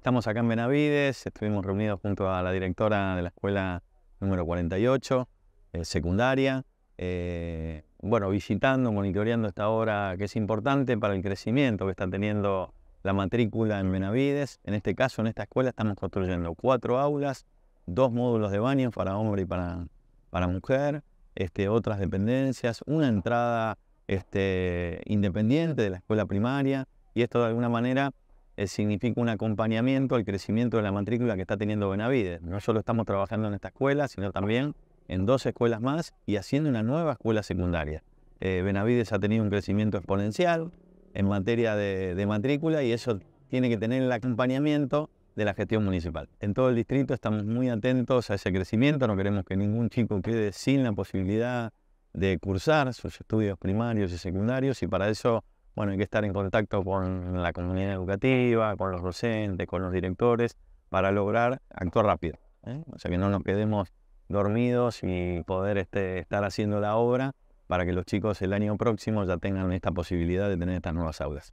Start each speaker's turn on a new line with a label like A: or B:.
A: Estamos acá en Benavides, estuvimos reunidos junto a la directora de la escuela número 48, eh, secundaria, eh, bueno, visitando, monitoreando esta obra que es importante para el crecimiento que está teniendo la matrícula en Benavides. En este caso, en esta escuela, estamos construyendo cuatro aulas, dos módulos de baño para hombre y para, para mujer, este, otras dependencias, una entrada este, independiente de la escuela primaria y esto de alguna manera eh, significa un acompañamiento al crecimiento de la matrícula que está teniendo Benavides. No solo estamos trabajando en esta escuela, sino también en dos escuelas más y haciendo una nueva escuela secundaria. Eh, Benavides ha tenido un crecimiento exponencial en materia de matrícula y eso tiene que tener el acompañamiento de la gestión municipal. En todo el distrito estamos muy atentos a ese crecimiento, no queremos que ningún chico quede sin la posibilidad de cursar sus estudios primarios y secundarios y para eso bueno, hay que estar en contacto con la comunidad educativa, con los docentes, con los directores, para lograr actuar rápido. ¿eh? O sea, que no nos quedemos dormidos y poder este, estar haciendo la obra para que los chicos el año próximo ya tengan esta posibilidad de tener estas nuevas aulas.